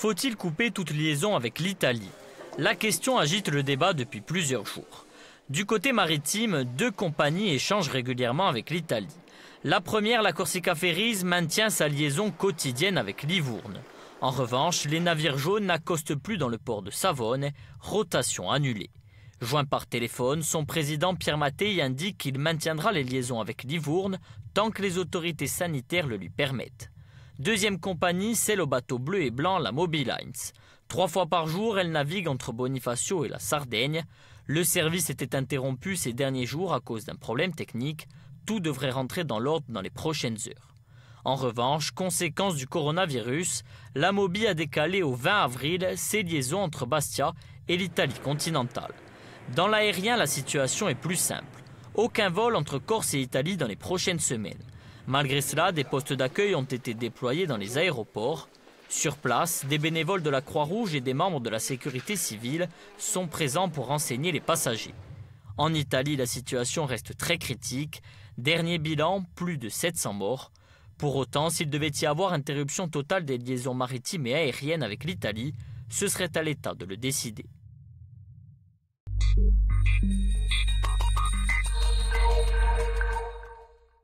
Faut-il couper toute liaison avec l'Italie La question agite le débat depuis plusieurs jours. Du côté maritime, deux compagnies échangent régulièrement avec l'Italie. La première, la Corsica Ferries, maintient sa liaison quotidienne avec Livourne. En revanche, les navires jaunes n'accostent plus dans le port de Savone, rotation annulée. Joint par téléphone, son président Pierre Mattei indique qu'il maintiendra les liaisons avec Livourne tant que les autorités sanitaires le lui permettent. Deuxième compagnie, celle au bateau bleu et blanc, la Lines. Trois fois par jour, elle navigue entre Bonifacio et la Sardaigne. Le service était interrompu ces derniers jours à cause d'un problème technique. Tout devrait rentrer dans l'ordre dans les prochaines heures. En revanche, conséquence du coronavirus, la Mobile a décalé au 20 avril ses liaisons entre Bastia et l'Italie continentale. Dans l'aérien, la situation est plus simple. Aucun vol entre Corse et Italie dans les prochaines semaines. Malgré cela, des postes d'accueil ont été déployés dans les aéroports. Sur place, des bénévoles de la Croix-Rouge et des membres de la sécurité civile sont présents pour renseigner les passagers. En Italie, la situation reste très critique. Dernier bilan, plus de 700 morts. Pour autant, s'il devait y avoir interruption totale des liaisons maritimes et aériennes avec l'Italie, ce serait à l'État de le décider.